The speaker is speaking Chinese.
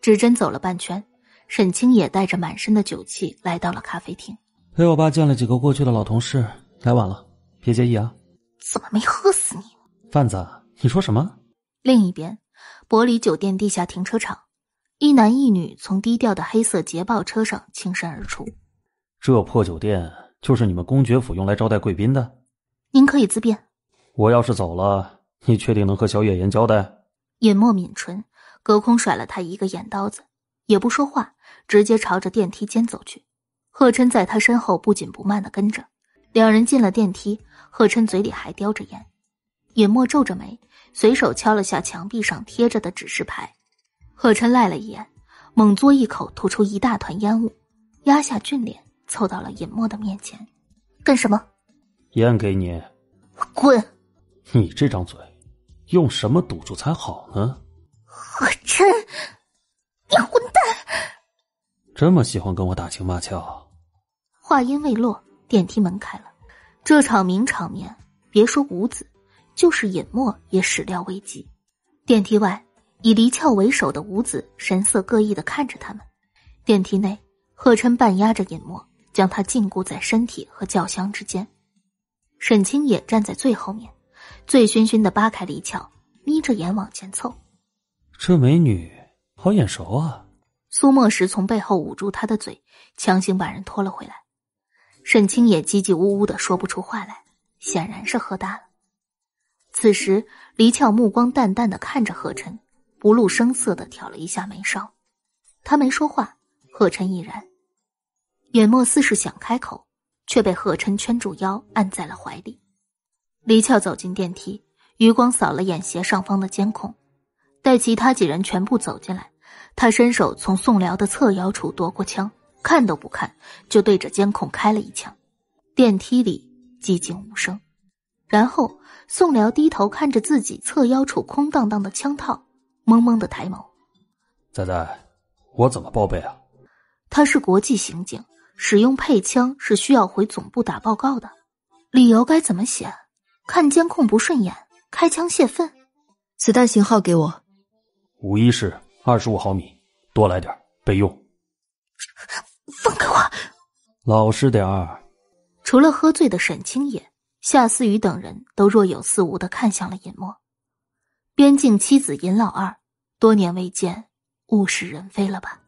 指针走了半圈，沈清也带着满身的酒气来到了咖啡厅，陪我爸见了几个过去的老同事，来晚了，别介意啊。怎么没喝死你？贩子，你说什么？另一边，柏里酒店地下停车场，一男一女从低调的黑色捷豹车上倾身而出。这破酒店就是你们公爵府用来招待贵宾的？您可以自便。我要是走了，你确定能和小野岩交代？尹墨抿唇。隔空甩了他一个眼刀子，也不说话，直接朝着电梯间走去。贺琛在他身后不紧不慢的跟着，两人进了电梯。贺琛嘴里还叼着烟，尹墨皱着眉，随手敲了下墙壁上贴着的指示牌。贺琛赖了一眼，猛嘬一口，吐出一大团烟雾，压下俊脸，凑到了尹墨的面前：“干什么？烟给你，滚！你这张嘴，用什么堵住才好呢？”贺琛，你混蛋！这么喜欢跟我打情骂俏。话音未落，电梯门开了。这场名场面，别说五子，就是尹墨也始料未及。电梯外，以黎翘为首的五子神色各异的看着他们。电梯内，贺琛半压着尹墨，将他禁锢在身体和轿厢之间。沈清也站在最后面，醉醺醺的扒开黎翘，眯着眼往前凑。这美女好眼熟啊！苏墨石从背后捂住她的嘴，强行把人拖了回来。沈清也叽叽呜呜的说不出话来，显然是喝大了。此时，黎俏目光淡淡的看着贺晨，不露声色的挑了一下眉梢。他没说话，贺晨已然。尹墨似是想开口，却被贺晨圈住腰，按在了怀里。黎俏走进电梯，余光扫了眼斜上方的监控。待其他几人全部走进来，他伸手从宋辽的侧腰处夺过枪，看都不看，就对着监控开了一枪。电梯里寂静无声。然后宋辽低头看着自己侧腰处空荡荡的枪套，懵懵的抬眸：“仔仔，我怎么报备啊？”他是国际刑警，使用配枪是需要回总部打报告的。理由该怎么写？看监控不顺眼，开枪泄愤。子弹型号给我。五一是二十五毫米，多来点备用。放开我！老实点儿。除了喝醉的沈清野、夏思雨等人，都若有似无的看向了尹墨。边境妻子尹老二，多年未见，物是人非了吧？